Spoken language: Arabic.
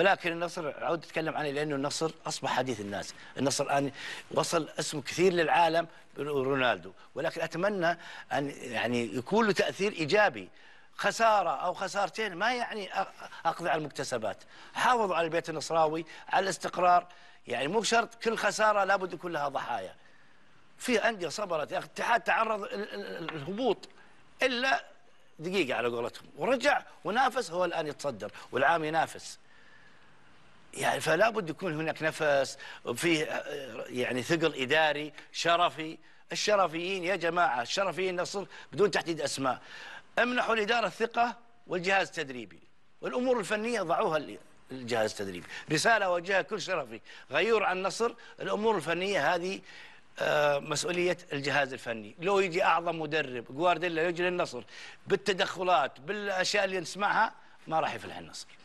ولكن النصر عود اتكلم عنه لانه النصر اصبح حديث الناس، النصر الان وصل اسم كثير للعالم رونالدو، ولكن اتمنى ان يعني يكون له تاثير ايجابي خسارة أو خسارتين ما يعني أقضي على المكتسبات حافظ على البيت النصراوي على الاستقرار يعني مو شرط كل خسارة لابد يكون لها ضحايا في أندية صبرت يا أخي الاتحاد تعرض الهبوط إلا دقيقة على قولتهم ورجع ونافس هو الآن يتصدر والعام ينافس يعني فلا بد يكون هناك نفس فيه آه، يعني ثقل إداري شرفي الشرفيين يا جماعة الشرفيين نصر بدون تحديد أسماء امنحوا الإدارة الثقة والجهاز التدريبي والأمور الفنية ضعوها الجهاز التدريبي رسالة وجهها كل شرفي غيور عن نصر الأمور الفنية هذه آه، مسؤولية الجهاز الفني لو يجي أعظم مدرب جوارديلا يجي للنصر بالتدخلات بالأشياء اللي نسمعها ما راح يفلح النصر